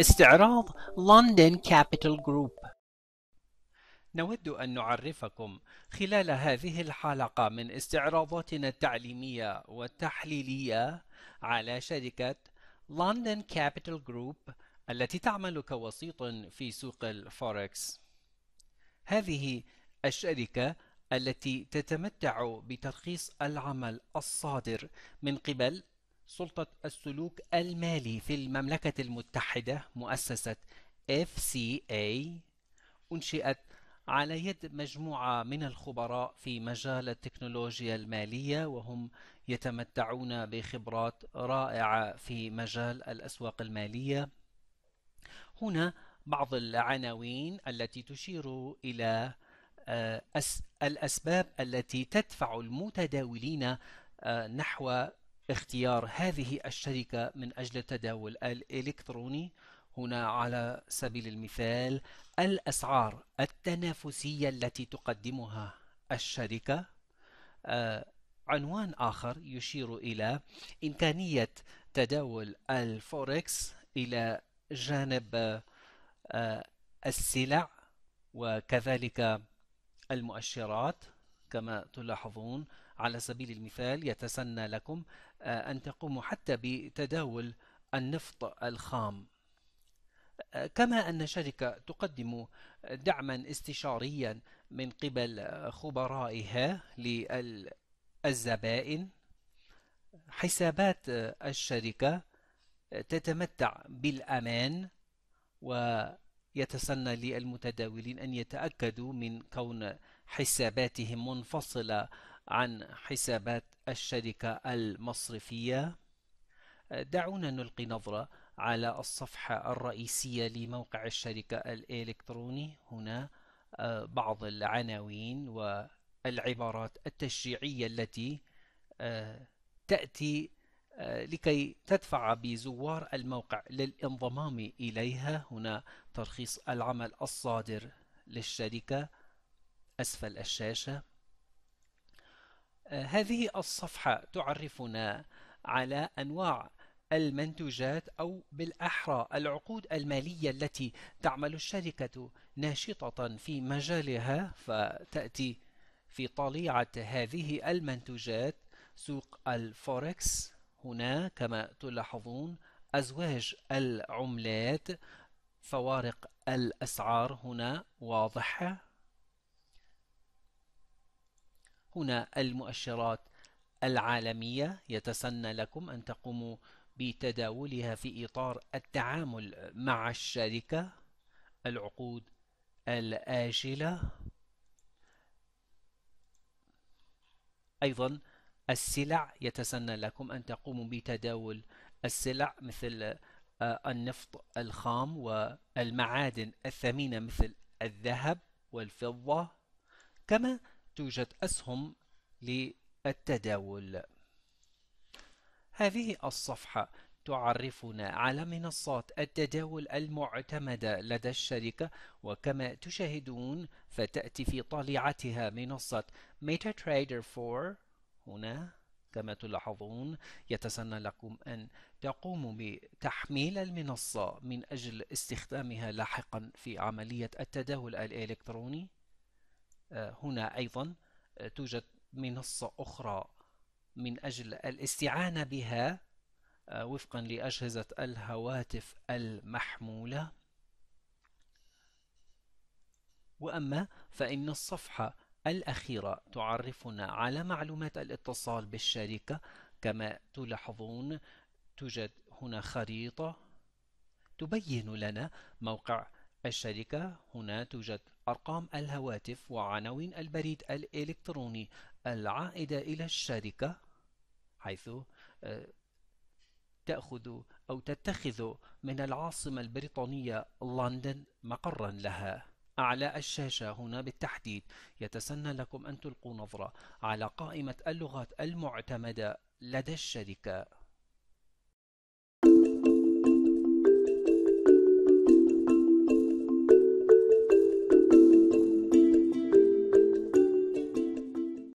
استعراض لندن كابيتال جروب نود أن نعرفكم خلال هذه الحلقة من استعراضاتنا التعليمية والتحليلية على شركة لندن كابيتال جروب التي تعمل كوسيط في سوق الفوركس هذه الشركة التي تتمتع بترخيص العمل الصادر من قبل سلطة السلوك المالي في المملكة المتحدة مؤسسة FCA أنشئت على يد مجموعة من الخبراء في مجال التكنولوجيا المالية وهم يتمتعون بخبرات رائعة في مجال الأسواق المالية. هنا بعض العناوين التي تشير إلى آه، الأسباب التي تدفع المتداولين آه، نحو اختيار هذه الشركة من أجل التداول الإلكتروني هنا على سبيل المثال الأسعار التنافسية التي تقدمها الشركة آه، عنوان آخر يشير إلى إمكانية تداول الفوركس إلى جانب السلع وكذلك المؤشرات كما تلاحظون على سبيل المثال يتسنى لكم آه، أن تقوموا حتى بتداول النفط الخام آه، كما أن شركة تقدم دعما استشاريا من قبل خبرائها للزبائن حسابات الشركة تتمتع بالأمان و يتسنى للمتداولين أن يتأكدوا من كون حساباتهم منفصلة عن حسابات الشركة المصرفية دعونا نلقي نظرة على الصفحة الرئيسية لموقع الشركة الإلكتروني هنا آه، بعض العناوين والعبارات التشجيعية التي آه، تأتي لكي تدفع بزوار الموقع للانضمام إليها هنا ترخيص العمل الصادر للشركة أسفل الشاشة آه، هذه الصفحة تعرفنا على أنواع المنتوجات أو بالأحرى العقود المالية التي تعمل الشركة ناشطة في مجالها فتأتي في طليعة هذه المنتوجات سوق الفوركس هنا كما تلاحظون أزواج العملات فوارق الأسعار هنا واضحة هنا المؤشرات العالمية يتسنى لكم أن تقوموا بتداولها في إطار التعامل مع الشركة العقود الآجلة أيضا السلع يتسنى لكم أن تقوموا بتداول السلع مثل آه، النفط الخام والمعادن الثمينة مثل الذهب والفضة كما توجد أسهم للتداول هذه الصفحة تعرفنا على منصات التداول المعتمدة لدى الشركة وكما تشاهدون فتأتي في طالعتها منصة MetaTrader 4 هنا كما تلاحظون يتسنى لكم أن تقوموا بتحميل المنصة من أجل استخدامها لاحقا في عملية التداول الإلكتروني آه، هنا أيضا توجد منصة أخرى من أجل الاستعانة بها آه، وفقا لأجهزة الهواتف المحمولة وأما فإن الصفحة الأخيرة تعرفنا على معلومات الاتصال بالشركة كما تلاحظون توجد هنا خريطة تبين لنا موقع الشركة هنا توجد أرقام الهواتف وعناوين البريد الإلكتروني العائدة إلى الشركة حيث آه، تأخذ أو تتخذ من العاصمة البريطانية لندن مقرا لها أعلى الشاشة هنا بالتحديد يتسنى لكم أن تلقوا نظرة على قائمة اللغات المعتمدة لدى الشركة